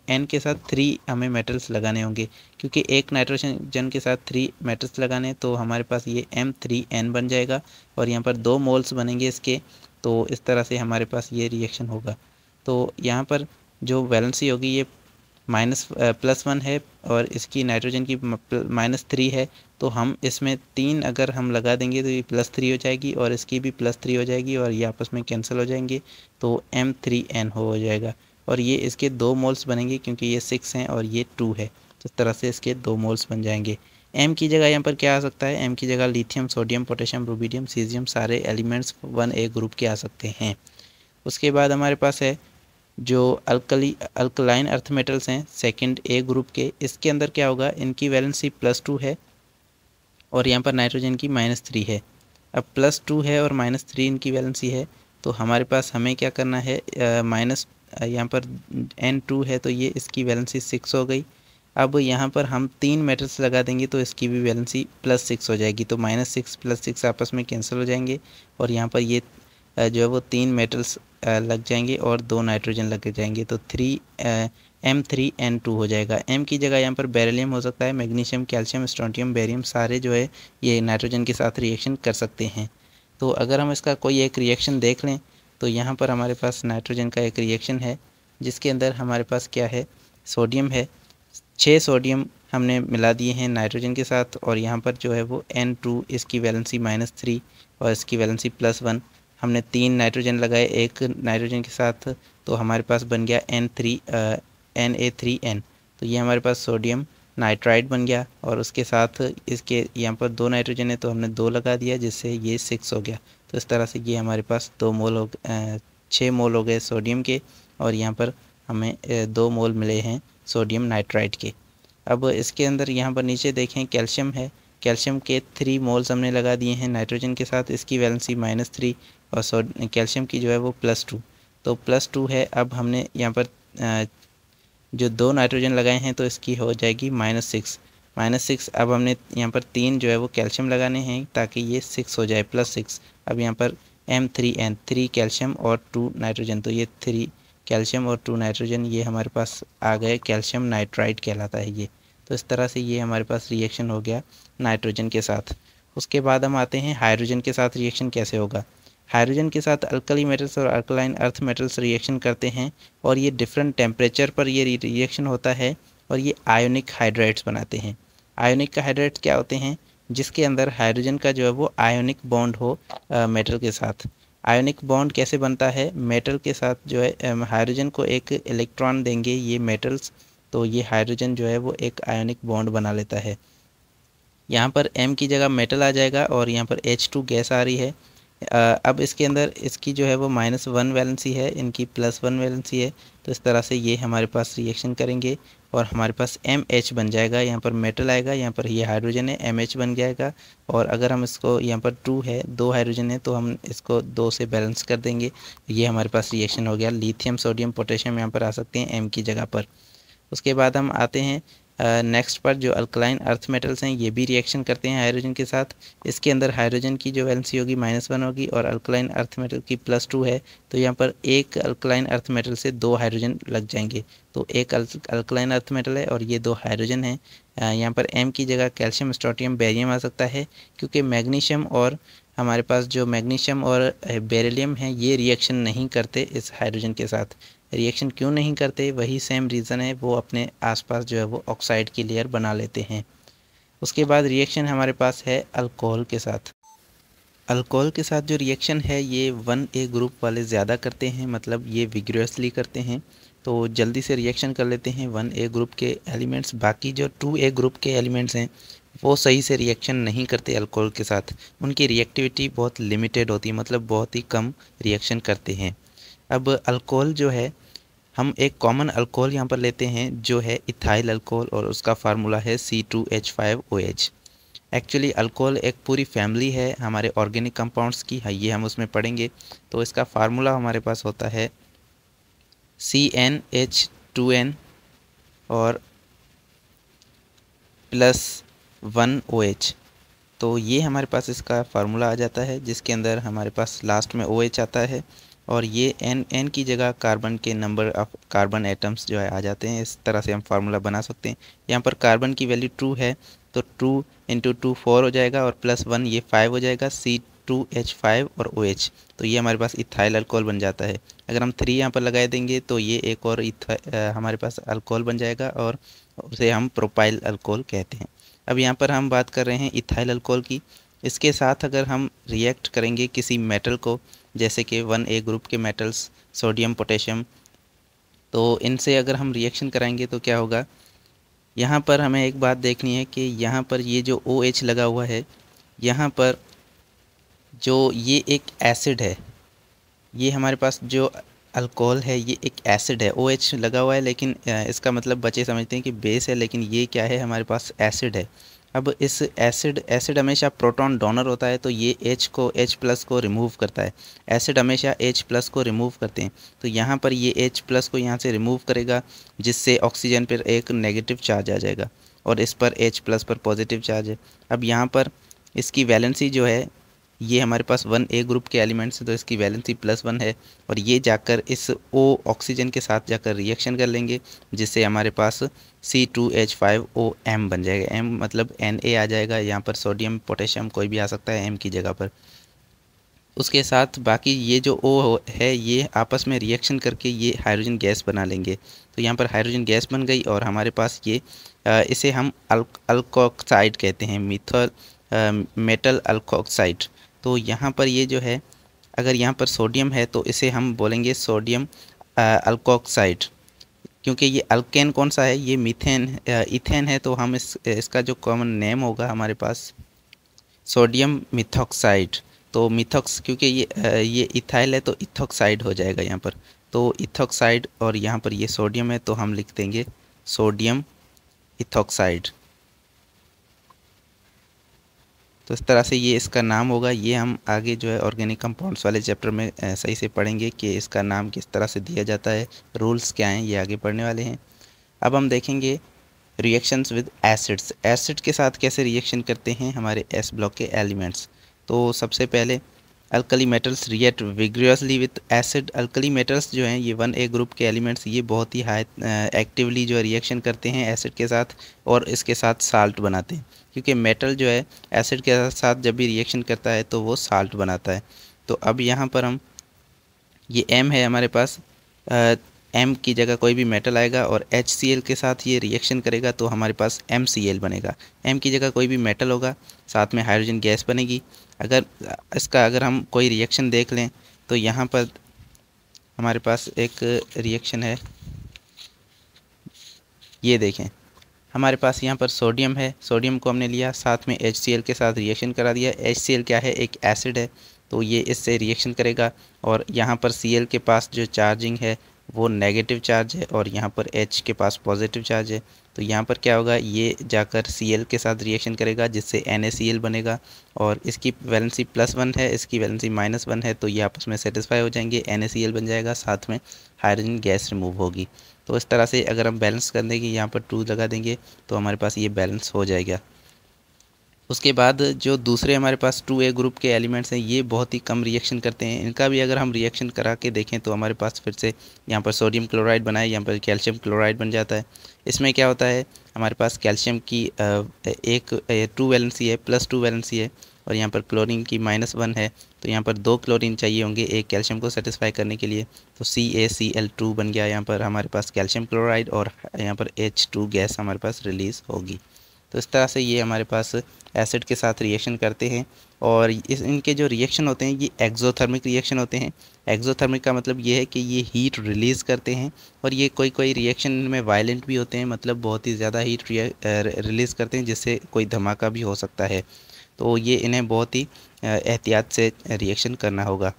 एन के साथ थ्री हमें मेटल्स लगाने होंगे क्योंकि एक नाइट्रोजन के साथ थ्री मेटल्स लगाने तो हमारे पास ये एम थ्री एन बन जाएगा और यहाँ पर दो मोल्स बनेंगे इसके तो इस तरह से हमारे पास ये रिएक्शन होगा तो यहाँ पर जो वैलेंसी होगी ये माइनस प्लस वन है और इसकी नाइट्रोजन की माइनस थ्री है तो हम इसमें तीन अगर हम लगा देंगे तो ये प्लस थ्री हो जाएगी और इसकी भी प्लस थ्री हो जाएगी और ये आपस में कैंसिल हो जाएंगे तो एम थ्री एन हो, जाएगा और ये इसके दो मोल्स बनेंगे क्योंकि ये सिक्स हैं और ये टू है तो इस तरह से इसके दो मोल्स बन जाएंगे एम की जगह यहाँ पर क्या आ सकता है एम की जगह lithium sodium potassium rubidium caesium सारे एलिमेंट्स वन ए ग्रुप के आ सकते हैं उसके बाद हमारे पास है जो अल्कली अल्कलाइन अर्थ मेटल्स हैं सेकंड ए ग्रुप के इसके अंदर क्या होगा इनकी वैलेंसी प्लस टू है और यहाँ पर नाइट्रोजन की माइनस थ्री है अब प्लस टू है और माइनस थ्री इनकी वैलेंसी है तो हमारे पास हमें क्या करना है माइनस यहाँ पर एन टू है तो ये इसकी वैलेंसी सिक्स हो गई अब यहाँ पर हम तीन मेटल्स लगा देंगे तो इसकी भी वैलेंसी प्लस सिक्स हो जाएगी तो माइनस सिक्स प्लस सिक्स आपस में कैंसिल हो जाएंगे और यहाँ पर ये जो है वो तीन मेटल्स लग जाएंगे और दो नाइट्रोजन लग जाएंगे तो three M three N two हो जाएगा एम की जगह यहाँ पर बेरिलियम हो सकता है मैग्नीशियम कैल्शियम स्ट्रॉन्टियम बेरियम सारे जो है ये नाइट्रोजन के साथ रिएक्शन कर सकते हैं तो अगर हम इसका कोई एक रिएक्शन देख लें तो यहाँ पर हमारे पास नाइट्रोजन का एक रिएक्शन है जिसके अंदर हमारे पास क्या है सोडियम है छः सोडियम हमने मिला दिए हैं नाइट्रोजन के साथ और यहाँ पर जो है वो एन टू इसकी वैलेंसी माइनस थ्री और इसकी वैलेंसी प्लस वन हमने तीन नाइट्रोजन लगाए एक नाइट्रोजन के साथ तो हमारे पास बन गया N three N A three N तो ये हमारे पास सोडियम नाइट्राइड बन गया और उसके साथ इसके यहाँ पर दो नाइट्रोजन है तो हमने दो लगा दिया जिससे ये सिक्स हो गया तो इस तरह से ये हमारे पास दो मोल हो छः मोल हो गए सोडियम के और यहाँ पर हमें दो मोल मिले हैं सोडियम नाइट्राइड के अब इसके अंदर यहाँ पर नीचे देखें कैल्शियम है कैल्शियम के थ्री मोल्स हमने लगा दिए हैं नाइट्रोजन के साथ इसकी वैलेंसी माइनस थ्री और सो कैल्शियम की जो है वो प्लस टू तो प्लस टू है अब हमने यहाँ पर जो दो नाइट्रोजन लगाए हैं तो इसकी हो जाएगी माइनस सिक्स माइनस सिक्स अब हमने यहाँ पर तीन जो है वो कैल्शियम लगाने हैं ताकि ये सिक्स हो जाए प्लस सिक्स अब यहाँ पर M three N three calcium और टू नाइट्रोजन तो ये थ्री कैल्शियम और टू नाइट्रोजन ये हमारे पास आ गए कैल्शियम नाइट्राइड कहलाता है ये तो इस तरह से ये हमारे पास रिएक्शन हो गया नाइट्रोजन के साथ उसके बाद हम आते हैं हाइड्रोजन के साथ रिएक्शन कैसे होगा हाइड्रोजन के साथ अल्कली मेटल्स और अल्कलाइन अर्थ मेटल्स रिएक्शन करते हैं और ये डिफरेंट टेम्परेचर पर ये रिएक्शन होता है और ये आयोनिक हाइड्रेट्स बनाते हैं आयोनिक का हाइड्रेट्स क्या होते हैं जिसके अंदर हाइड्रोजन का जो है वो आयोनिक बॉन्ड हो मेटल के साथ आयोनिक बॉन्ड कैसे बनता है मेटल के साथ जो है हाइड्रोजन को एक इलेक्ट्रॉन देंगे ये मेटल्स तो ये हाइड्रोजन जो है वो एक आयोनिक बॉन्ड बना लेता है यहाँ पर एम की जगह मेटल आ जाएगा और यहाँ पर एच टू गैस आ रही है अब इसके अंदर इसकी जो है वो माइनस वन वैलेंसी है इनकी प्लस वन वैलेंसी है तो इस तरह से ये हमारे पास रिएक्शन करेंगे और हमारे पास एम एच बन जाएगा यहाँ पर मेटल आएगा यहाँ पर ये हाइड्रोजन है एम एच बन जाएगा और अगर हम इसको यहाँ पर टू है दो हाइड्रोजन है तो हम इसको दो से बैलेंस कर देंगे ये हमारे पास रिएक्शन हो गया लिथियम सोडियम पोटेशियम यहाँ पर आ सकते हैं एम की जगह पर उसके बाद हम आते हैं नेक्स्ट पर जो अल्कलाइन अर्थ मेटल्स हैं ये भी रिएक्शन करते हैं हाइड्रोजन के साथ इसके अंदर हाइड्रोजन की जो वैलेंसी होगी माइनस वन होगी और अल्कलाइन अर्थ मेटल की प्लस टू है तो यहाँ पर एक अल्कलाइन अर्थ मेटल से दो हाइड्रोजन लग जाएंगे तो एक अल्कलाइन अर्थ मेटल है और ये दो हाइड्रोजन हैं यहाँ पर एम की जगह कैल्शियम स्टोटियम बेरियम आ सकता है क्योंकि मैग्नीशियम और हमारे पास जो मैग्नीशियम और बेरेलीम है ये रिएक्शन नहीं करते इस हाइड्रोजन के साथ रिएक्शन क्यों नहीं करते वही सेम रीज़न है वो अपने आसपास जो है वो ऑक्साइड की लेयर बना लेते हैं उसके बाद रिएक्शन हमारे पास है अल्कोहल के साथ अल्कोहल के साथ जो रिएक्शन है ये वन ए ग्रुप वाले ज़्यादा करते हैं मतलब ये विग्रसली करते हैं तो जल्दी से रिएक्शन कर लेते हैं वन ए ग्रुप के एलिमेंट्स बाकी जो टू ए ग्रुप के एलिमेंट्स हैं वो सही से रिएक्शन नहीं करते अल्कोहल के साथ उनकी रिएक्टिविटी बहुत लिमिटेड होती है मतलब बहुत ही कम रिएक्शन करते हैं अब अल्कोहल जो है हम एक कॉमन अल्कोहल यहाँ पर लेते हैं जो है इथाइल अल्कोहल और उसका फार्मूला है C two H five O H actually alcohol एक पूरी फैमिली है हमारे ऑर्गेनिक कंपाउंड्स की है हाँ, ये हम उसमें पढ़ेंगे तो इसका फार्मूला हमारे पास होता है C N H two N और प्लस वन ओ एच तो ये हमारे पास इसका फार्मूला आ जाता है जिसके अंदर हमारे पास लास्ट में ओ OH एच आता है और ये एन एन की जगह कार्बन के नंबर ऑफ कार्बन एटम्स जो है आ जाते हैं इस तरह से हम फार्मूला बना सकते हैं यहाँ पर कार्बन की वैल्यू टू है तो टू इंटू टू फोर हो जाएगा और प्लस वन ये फाइव हो जाएगा सी टू एच फाइव और ओ OH, एच तो ये हमारे पास इथाइल अल्कोहल बन जाता है अगर हम थ्री यहाँ पर लगाए देंगे तो ये एक और आ, हमारे पास अल्कोहल बन जाएगा और उसे हम प्रोपाइल अल्कोहल कहते हैं अब यहाँ पर हम बात कर रहे हैं इथाइल अल्कोहल की इसके साथ अगर हम रिएक्ट करेंगे किसी मेटल को जैसे कि वन ए ग्रुप के मेटल्स सोडियम पोटेशियम तो इनसे अगर हम रिएक्शन कराएंगे तो क्या होगा यहाँ पर हमें एक बात देखनी है कि यहाँ पर ये जो ओ OH लगा हुआ है यहाँ पर जो ये एक एसिड है ये हमारे पास जो अल्कोहल है ये एक एसिड है ओ OH लगा हुआ है लेकिन इसका मतलब बचे समझते हैं कि बेस है लेकिन ये क्या है हमारे पास एसिड है अब इस एसिड एसिड हमेशा प्रोटॉन डोनर होता है तो ये H को H प्लस को रिमूव करता है एसिड हमेशा H प्लस को रिमूव करते हैं तो यहाँ पर ये H प्लस को यहाँ से रिमूव करेगा जिससे ऑक्सीजन पर एक नेगेटिव चार्ज आ जाएगा और इस पर H प्लस पर पॉजिटिव चार्ज है अब यहाँ पर इसकी वैलेंसी जो है ये हमारे पास वन ए ग्रुप के एलिमेंट्स हैं तो इसकी वैलेंसी प्लस वन है और ये जाकर इस ओ ऑक्सीजन के साथ जाकर रिएक्शन कर लेंगे जिससे हमारे पास C two H five O M बन जाएगा एम मतलब एन ए आ जाएगा यहाँ पर सोडियम पोटेशियम कोई भी आ सकता है एम की जगह पर उसके साथ बाकी ये जो ओ है ये आपस में रिएक्शन करके ये हाइड्रोजन गैस बना लेंगे तो यहाँ पर हाइड्रोजन गैस बन गई और हमारे पास ये इसे हम अल्कोक्साइड कहते हैं मिथल मेटल अल्कोक्साइड तो यहाँ पर ये जो है अगर यहाँ पर सोडियम है तो इसे हम बोलेंगे सोडियम अल्कोक्साइड क्योंकि ये अल्केन कौन सा है ये मीथेन इथेन है तो हम इस इसका जो कॉमन नेम होगा हमारे पास सोडियम मिथोक्साइड तो मिथोक्स क्योंकि ये ये इथाइल है तो इथोक्साइड हो जाएगा यहाँ पर तो इथोक्साइड और यहाँ पर ये सोडियम है तो हम लिख देंगे सोडियम इथोक्साइड तो इस तरह से ये इसका नाम होगा ये हम आगे जो है ऑर्गेनिक कंपाउंड्स वाले चैप्टर में सही से पढ़ेंगे कि इसका नाम किस तरह से दिया जाता है रूल्स क्या हैं ये आगे पढ़ने वाले हैं अब हम देखेंगे रिएक्शंस विद एसिड्स एसिड के साथ कैसे रिएक्शन करते हैं हमारे एस ब्लॉक के एलिमेंट्स तो सबसे पहले alkali metals react vigorously with acid alkali metals जो हैं ये वन ए ग्रुप के एलिमेंट्स ये बहुत ही हाई एक्टिवली जो रिएक्शन करते हैं एसिड के साथ और इसके साथ साल्ट बनाते हैं क्योंकि मेटल जो है एसिड के साथ जब भी रिएक्शन करता है तो वो साल्ट बनाता है तो अब यहाँ पर हम ये एम है हमारे पास एम की जगह कोई भी मेटल आएगा और एच सी एल के साथ ये रिएक्शन करेगा तो हमारे पास एम सी एल बनेगा एम की जगह कोई भी मेटल होगा साथ में हाइड्रोजन गैस बनेगी अगर इसका अगर हम कोई रिएक्शन देख लें तो यहाँ पर हमारे पास एक रिएक्शन है ये देखें हमारे पास यहाँ पर सोडियम है सोडियम को हमने लिया साथ में एच के साथ रिएक्शन करा दिया एच क्या है एक एसिड है तो ये इससे रिएक्शन करेगा और यहाँ पर सी के पास जो चार्जिंग है वो नेगेटिव चार्ज है और यहाँ पर एच के पास पॉजिटिव चार्ज है तो यहाँ पर क्या होगा ये जाकर सी के साथ रिएक्शन करेगा जिससे एन बनेगा और इसकी वैलेंसी प्लस वन है इसकी वैलेंसी माइनस वन है तो ये आपस में सेटिस्फाई हो जाएंगे एन बन जाएगा साथ में हाइड्रोजन गैस रिमूव होगी तो इस तरह से अगर हम बैलेंस कर देंगे यहाँ पर टू लगा देंगे तो हमारे पास ये बैलेंस हो जाएगा उसके बाद जो दूसरे हमारे पास टू ए ग्रुप के एलिमेंट्स हैं ये बहुत ही कम रिएक्शन करते हैं इनका भी अगर हम रिएक्शन करा के देखें तो हमारे पास फिर से यहाँ पर सोडियम क्लोराइड बनाए यहाँ पर कैल्शियम क्लोराइड बन जाता है इसमें क्या होता है हमारे पास कैल्शियम की एक टू वैलेंसी है प्लस टू वैलेंसी है और यहाँ पर क्लोरीन की माइनस वन है तो यहाँ पर दो क्लोरीन चाहिए होंगे एक कैल्शियम को सेटिस्फाई करने के लिए तो सी ए सी एल टू बन गया यहाँ पर हमारे पास कैल्शियम क्लोराइड और यहाँ पर एच टू गैस हमारे पास रिलीज़ होगी तो इस तरह से ये हमारे पास एसिड के साथ रिएक्शन करते हैं और इस इनके जो रिएक्शन होते हैं ये एक्जोथर्मिक रिएक्शन होते हैं एक्जोथर्मिक का मतलब ये है कि ये हीट रिलीज़ करते हैं और ये कोई कोई रिएक्शन में वायलेंट भी होते हैं मतलब बहुत ही ज़्यादा हीट रिलीज़ करते हैं जिससे कोई धमाका भी हो सकता है तो ये इन्हें बहुत ही एहतियात से रिएक्शन करना होगा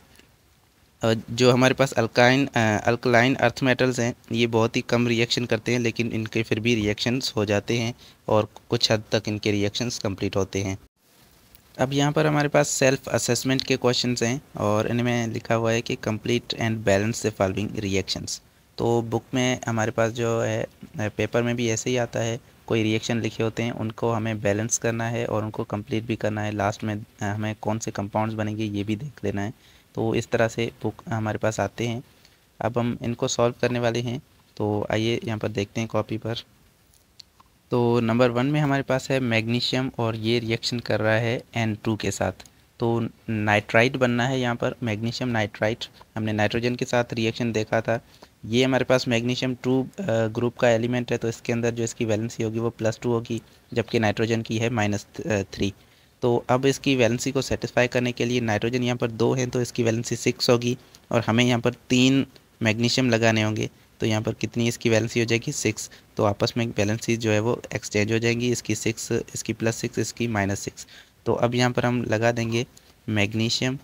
जो हमारे पास अल्काइन अल्कलाइन अर्थ मेटल्स हैं ये बहुत ही कम रिएक्शन करते हैं लेकिन इनके फिर भी रिएक्शंस हो जाते हैं और कुछ हद तक इनके रिएक्शंस कंप्लीट होते हैं अब यहाँ पर हमारे पास सेल्फ असेसमेंट के क्वेश्चन हैं और इनमें लिखा हुआ है कि complete and balance following reactions तो बुक में हमारे पास जो है पेपर में भी ऐसे ही आता है कोई रिएक्शन लिखे होते हैं उनको हमें बैलेंस करना है और उनको कंप्लीट भी करना है लास्ट में हमें कौन से कंपाउंड्स बनेंगे ये भी देख लेना है तो इस तरह से बुक हमारे पास आते हैं अब हम इनको सॉल्व करने वाले हैं तो आइए यहाँ पर देखते हैं कॉपी पर तो नंबर वन में हमारे पास है मैग्नीशियम और ये रिएक्शन कर रहा है एन टू के साथ तो नाइट्राइट बनना है यहाँ पर मैग्नीशियम नाइट्राइट हमने नाइट्रोजन के साथ रिएक्शन देखा था ये हमारे पास मैग्नीशियम टू ग्रुप का एलिमेंट है तो इसके अंदर जो इसकी वैलेंसी होगी वो प्लस टू होगी जबकि नाइट्रोजन की है माइनस थ्री तो अब इसकी वैलेंसी को सेटिस्फाई करने के लिए नाइट्रोजन यहाँ पर दो हैं तो इसकी वैलेंसी सिक्स होगी और हमें यहाँ पर तीन मैग्नीशियम लगाने होंगे तो यहाँ पर कितनी इसकी वैलेंसी हो जाएगी सिक्स तो आपस में बैलेंसी जो है वो एक्सचेंज हो जाएंगी इसकी सिक्स इसकी प्लस सिक्स इसकी माइनस सिक्स तो अब यहाँ पर हम लगा देंगे मैग्नीशियम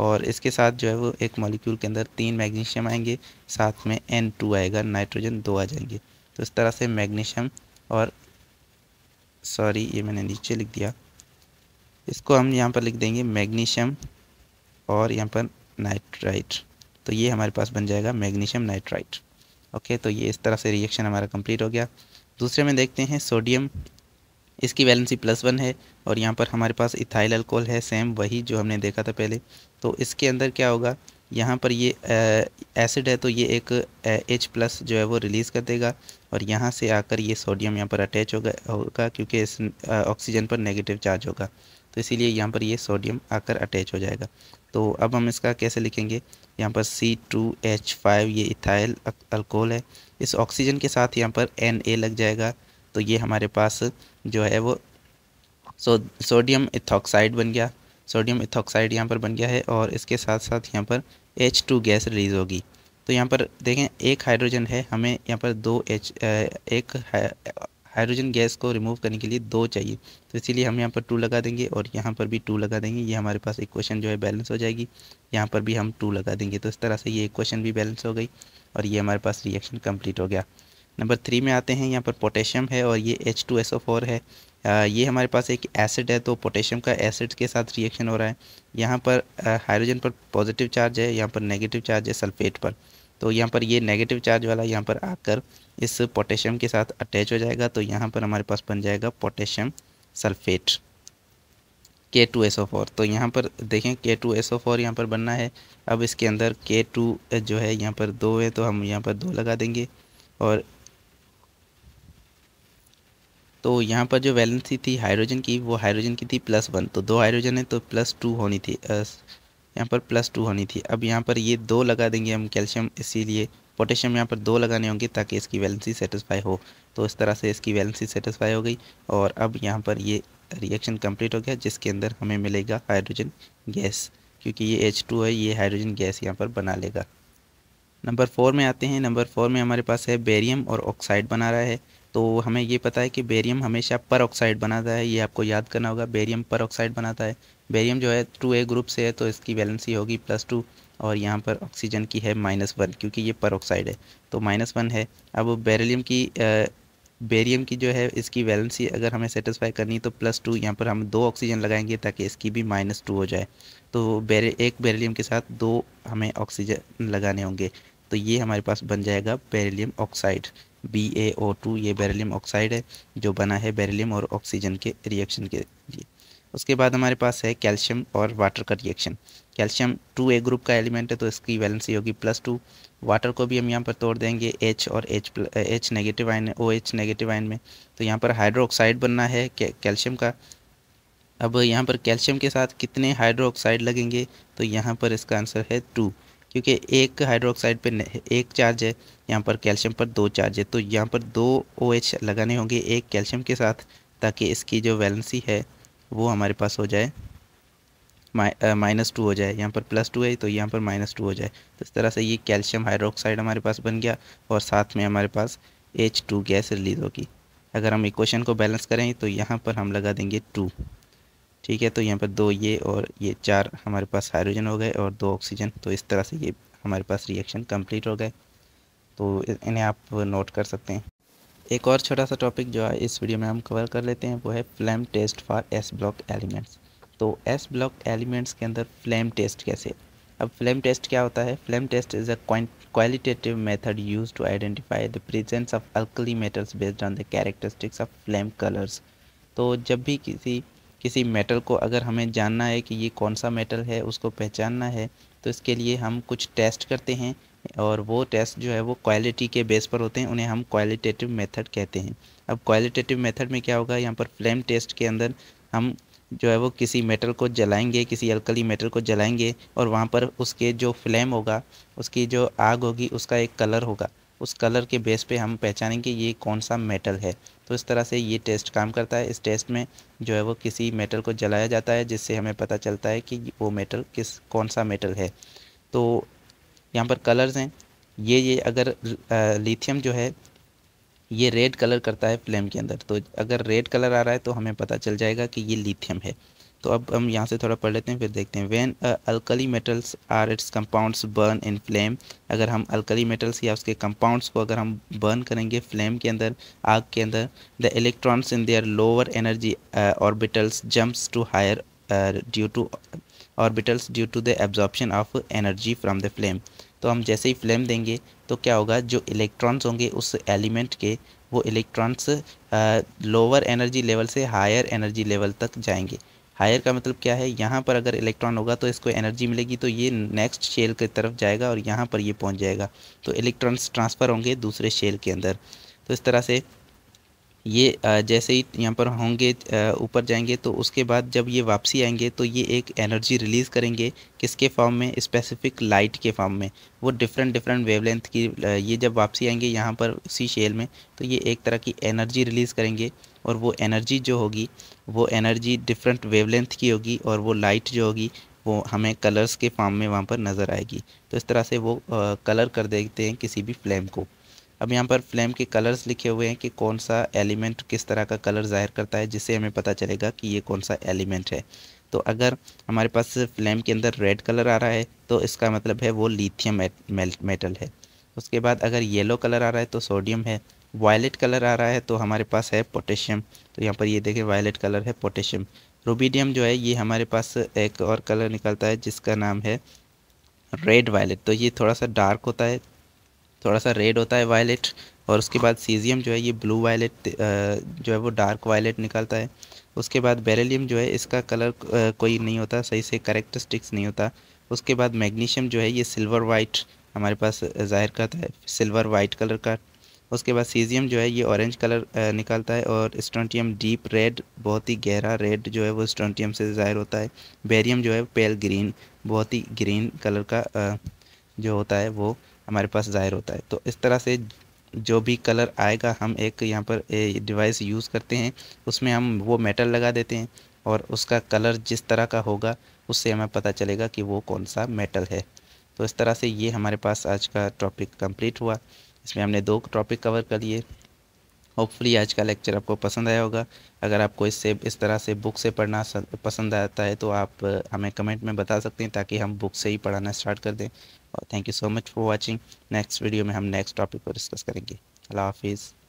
और इसके साथ जो है वो एक मॉलिक्यूल के अंदर तीन मैग्नीशियम आएंगे साथ में एन टू आएगा नाइट्रोजन दो आ जाएंगे तो इस तरह से मैग्नीशियम और सॉरी ये मैंने नीचे लिख दिया इसको हम यहाँ पर लिख देंगे मैग्नीशियम और यहाँ पर नाइट्राइट तो ये हमारे पास बन जाएगा मैग्नीशियम नाइट्राइट ओके तो ये इस तरह से रिएक्शन हमारा कम्प्लीट हो गया दूसरे में देखते हैं सोडियम इसकी वैलेंसी प्लस वन है और यहाँ पर हमारे पास इथाइल अल्कोहल है सेम वही जो हमने देखा था पहले तो इसके अंदर क्या होगा यहाँ पर ये एसिड है तो ये एक एच प्लस जो है वो रिलीज़ कर देगा और यहाँ से आकर ये सोडियम यहाँ पर अटैच होगा होगा क्योंकि इस ऑक्सीजन पर नेगेटिव चार्ज होगा तो इसीलिए यहाँ पर ये सोडियम आकर अटैच हो जाएगा तो अब हम इसका कैसे लिखेंगे यहाँ पर सी टू एच फाइव ये इथाइल अल्कोहल है इस ऑक्सीजन के साथ यहाँ पर एन ए लग जाएगा तो ये हमारे पास जो है वो सो सोडियम इथॉक्साइड बन गया सोडियम इथॉक्साइड यहाँ पर बन गया है और इसके साथ साथ यहाँ पर एच टू गैस रिलीज़ होगी तो यहाँ पर देखें एक हाइड्रोजन है हमें यहाँ पर दो एच एक हाइड्रोजन गैस को रिमूव करने के लिए दो चाहिए तो इसीलिए हम यहाँ पर टू लगा देंगे और यहाँ पर भी टू लगा देंगे ये हमारे पास इक्वेशन जो है बैलेंस हो जाएगी यहाँ पर भी हम टू लगा देंगे तो इस तरह से ये इक्वेशन भी बैलेंस हो गई और ये हमारे पास रिएक्शन कम्प्लीट हो गया नंबर थ्री में आते हैं यहाँ पर पोटेशियम है और ये H two S O four है आ, ये हमारे पास एक एसिड है तो पोटेशियम का एसिड के साथ रिएक्शन हो रहा है यहाँ पर हाइड्रोजन पर पॉजिटिव चार्ज है यहाँ पर नेगेटिव चार्ज है सल्फेट पर तो यहाँ पर ये नेगेटिव चार्ज वाला यहाँ पर आकर इस पोटेशियम के साथ अटैच हो जाएगा तो यहाँ पर हमारे पास बन जाएगा potassium sulphate K two S O four तो यहाँ पर देखें के टू एस ओ फोर यहाँ पर बनना है अब इसके अंदर के टू जो है यहाँ पर दो है तो हम यहाँ पर दो लगा देंगे और तो यहाँ पर जो वैलेंसी थी हाइड्रोजन की वो हाइड्रोजन की थी प्लस वन तो दो हाइड्रोजन है तो प्लस टू होनी थी यहाँ पर प्लस टू होनी थी अब यहाँ पर ये दो लगा देंगे हम कैल्शियम इसीलिए पोटेशियम यहाँ पर दो लगाने होंगे ताकि इसकी वैलेंसी सेटिस्फाई हो तो इस तरह से इसकी वैलेंसी सेटिस्फाई हो गई और अब यहाँ पर ये रिएक्शन कम्प्लीट हो गया जिसके अंदर हमें मिलेगा हाइड्रोजन गैस क्योंकि ये एच टू है ये हाइड्रोजन गैस यहाँ पर बना लेगा नंबर फोर में आते हैं नंबर फोर में हमारे पास है बेरियम और ऑक्साइड बना रहा है तो हमें ये पता है कि बेरियम हमेशा पर ऑक्साइड बनाता है ये आपको याद करना होगा बेरियम पर ऑक्साइड बनाता है बेरियम जो है टू ए ग्रुप से है तो इसकी वैलेंसी होगी प्लस टू और यहाँ पर ऑक्सीजन की है माइनस वन क्योंकि ये पर ऑक्साइड है तो माइनस वन है अब बेरिलियम की आ, बेरियम की जो है इसकी वैलेंसी अगर हमें सेटिस्फाई करनी तो प्लस टू यहाँ पर हम दो ऑक्सीजन लगाएंगे ताकि इसकी भी माइनस टू हो जाए तो बेरे एक बेरिलियम के साथ दो हमें ऑक्सीजन लगाने होंगे तो ये हमारे पास बन जाएगा beryllium oxide B A O two ये बेरिलियम ऑक्साइड है जो बना है बेरिलियम और ऑक्सीजन के रिएक्शन के लिए उसके बाद हमारे पास है कैल्शियम और वाटर का reaction calcium two A group का एलिमेंट है तो इसकी वैलेंसी होगी प्लस टू वाटर को भी हम यहाँ पर तोड़ देंगे एच और H H negative ion O H negative ion में तो यहाँ पर हाइड्रोक्साइड बनना है कैल्शियम का अब यहाँ पर कैल्शियम के साथ कितने हाइड्रोक्साइड लगेंगे तो यहाँ पर इसका आंसर है टू क्योंकि एक हाइड्रोक्साइड पर एक चार्ज है यहाँ पर कैल्शियम पर दो चार्ज है तो यहाँ पर दो ओ OH लगाने होंगे एक कैल्शियम के साथ ताकि इसकी जो वैलेंसी है वो हमारे पास हो जाए माइनस टू हो जाए यहाँ पर प्लस टू है तो यहाँ पर माइनस टू हो जाए तो इस तरह से ये कैल्शियम हाइड्रोक्साइड हमारे पास बन गया और साथ में हमारे पास एच टू गैस रिलीज होगी अगर हम इक्वेशन को बैलेंस करें तो यहाँ पर हम लगा देंगे टू ठीक है तो यहाँ पर दो ये और ये चार हमारे पास हाइड्रोजन हो गए और दो ऑक्सीजन तो इस तरह से ये हमारे पास रिएक्शन कम्प्लीट हो गए तो इन्हें आप नोट कर सकते हैं एक और छोटा सा टॉपिक जो है इस वीडियो में हम कवर कर लेते हैं वो है flame test for S block elements तो एस ब्लॉक एलिमेंट्स के अंदर फ्लेम टेस्ट कैसे अब फ्लेम टेस्ट क्या होता है flame test is a qualitative method use to identify the presence of alkali metals based on the characteristics of flame colours तो जब भी किसी किसी मेटल को अगर हमें जानना है कि ये कौन सा मेटल है उसको पहचानना है तो इसके लिए हम कुछ टेस्ट करते हैं और वो टेस्ट जो है वो क्वालिटी के बेस पर होते हैं उन्हें हम क्वालिटेटिव मेथड कहते हैं अब क्वालिटेटिव मेथड में क्या होगा यहाँ पर फ्लेम टेस्ट के अंदर हम जो है वो किसी मेटल को जलाएंगे किसी अलकली मेटल को जलाएंगे और वहाँ पर उसके जो फ्लेम होगा उसकी जो आग होगी उसका एक कलर होगा उस कलर के बेस पे हम पहचानेंगे ये कौन सा मेटल है तो इस तरह से ये टेस्ट काम करता है इस टेस्ट में जो है वो किसी मेटल को जलाया जाता है जिससे हमें पता चलता है कि वो मेटल किस कौन सा मेटल है तो यहाँ पर कलर्स हैं ये ये अगर लिथियम जो है ये रेड कलर करता है फ्लेम के अंदर तो अगर रेड कलर आ रहा है तो हमें पता चल जाएगा कि ये लिथियम है तो अब हम यहाँ से थोड़ा पढ़ लेते हैं फिर देखते हैं when alkali metals or its compounds burn in flame अगर हम अल्कली मेटल्स या उसके कंपाउंड्स को अगर हम बर्न करेंगे फ्लेम के अंदर आग के अंदर the electrons in their lower energy orbitals jumps to higher due to orbitals due to the absorption of energy from the flame तो हम जैसे ही फ्लेम देंगे तो क्या होगा जो इलेक्ट्रॉन्स होंगे उस एलिमेंट के वो इलेक्ट्रॉन्स लोअर एनर्जी लेवल से हायर एनर्जी लेवल तक जाएंगे हायर का मतलब क्या है यहाँ पर अगर इलेक्ट्रॉन होगा तो इसको एनर्जी मिलेगी तो ये नेक्स्ट शेल की तरफ जाएगा और यहाँ पर ये पहुँच जाएगा तो इलेक्ट्रॉन्स ट्रांसफ़र होंगे दूसरे शेल के अंदर तो इस तरह से ये जैसे ही यहाँ पर होंगे ऊपर जाएंगे तो उसके बाद जब ये वापसी आएंगे तो ये एक एनर्जी रिलीज़ करेंगे किसके फॉर्म में स्पेसिफिक लाइट के फॉर्म में वो डिफरेंट डिफरेंट वेवलेंथ की ये जब वापसी आएंगे यहाँ पर उसी शेल में तो ये एक तरह की एनर्जी रिलीज़ करेंगे और वो एनर्जी जो होगी वो एनर्जी डिफरेंट वेवलेंथ की होगी और वो लाइट जो होगी वो हमें कलर्स के फॉर्म में वहाँ पर नज़र आएगी तो इस तरह से वो कलर कर देते हैं किसी भी फ्लेम को अब यहाँ पर फ्लेम के कलर्स लिखे हुए हैं कि कौन सा एलिमेंट किस तरह का कलर ज़ाहिर करता है जिससे हमें पता चलेगा कि ये कौन सा एलिमेंट है तो अगर हमारे पास फ्लेम के अंदर रेड कलर आ रहा है तो इसका मतलब है वो लिथियम मेटल है उसके बाद अगर येलो कलर आ रहा है तो सोडियम है वायलेट कलर आ रहा है तो हमारे पास है पोटेशियम तो यहाँ पर ये देखें वायलेट कलर है पोटेशियम रूबीडियम जो है ये हमारे पास एक और कलर निकलता है जिसका नाम है रेड वायलेट तो ये थोड़ा सा डार्क होता है थोड़ा सा रेड होता है वायलेट और उसके बाद सीजियम जो है ये ब्लू वायलेट जो है वो डार्क वायलेट निकलता है उसके बाद बेरेलीम जो है इसका कलर कोई नहीं होता सही से करेक्टरिस्टिक्स नहीं होता उसके बाद मैग्नीशियम जो है ये सिल्वर वाइट हमारे पास ज़ाहिर करता है सिल्वर वाइट कलर का उसके बाद सीजियम जो है ये ऑरेंज कलर निकालता है और स्टोंटियम डीप रेड बहुत ही गहरा रेड जो है वो स्टोंटियम से ज़ाहिर होता है बेरियम जो है पेल ग्रीन बहुत ही ग्रीन कलर का जो होता है वो हमारे पास ज़ाहिर होता है तो इस तरह से जो भी कलर आएगा हम एक यहाँ पर डिवाइस यूज़ करते हैं उसमें हम वो मेटल लगा देते हैं और उसका कलर जिस तरह का होगा उससे हमें पता चलेगा कि वो कौन सा मेटल है तो इस तरह से ये हमारे पास आज का टॉपिक कंप्लीट हुआ इसमें हमने दो टॉपिक कवर कर लिए होपफुली आज का लेक्चर आपको पसंद आया होगा अगर आपको इससे इस तरह से बुक से पढ़ना पसंद आता है तो आप हमें कमेंट में बता सकते हैं ताकि हम बुक से ही पढ़ाना स्टार्ट कर दें और thank you so much for watching next video में हम नेक्स्ट टॉपिक पर डिस्कस करेंगे अल्लाह हाफिज़